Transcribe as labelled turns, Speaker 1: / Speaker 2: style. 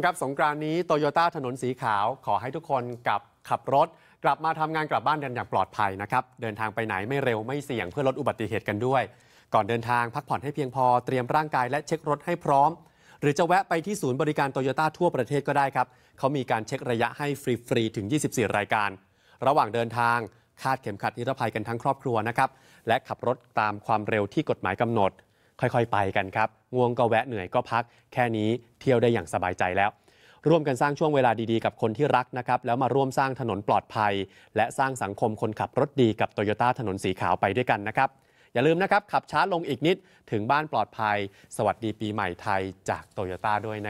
Speaker 1: งครับสงกรานนี้โตโยต้าถนนสีขาวขอให้ทุกคนกับขับรถ กลับมาทำงานกลับบ้านกันอย่างปลอดภัยนะครับ เดินทางไปไหนไม่เร็วไม่เสี่ยงเพื่อลดอุบัติเหตุกันด้วย ก่อนเดินทาง พักผ่อนให้เพียงพอเตรียมร่างกายและเช็ครถให้พร้อม หรือจะแวะไปที่ศูนย์บริการโตโยต้าทั่วประเทศก็ได้ครับ เขามีการเช็คระยะให้ฟรีๆถึง 24 รายการ ระหว่างเดินทางคาดเข็มขัดนิรภัยกันทั้งครอบครัวนะครับและขับรถตามความเร็วที่กฎหมายกำหนดค่อยๆ ไปกันครับง่วงก็แวะเหนื่อยก็พักแค่นี้เที่ยวได้อย่างสบายใจแล้ว ร่วมกันสร้างช่วงเวลาดีๆ กับคนที่รักนะครับแล้วมาร่วมสร้างถนนปลอดภัย และสร้างสังคมคนขับรถดีกับโตโยต้าถนนสีขาวไปด้วยกันนะครับอย่าลืมนะครับขับช้าลงอีกนิดถึงบ้านปลอดภัย สวัสดีปีใหม่ไทยจากโตโยต้าด้วยนะ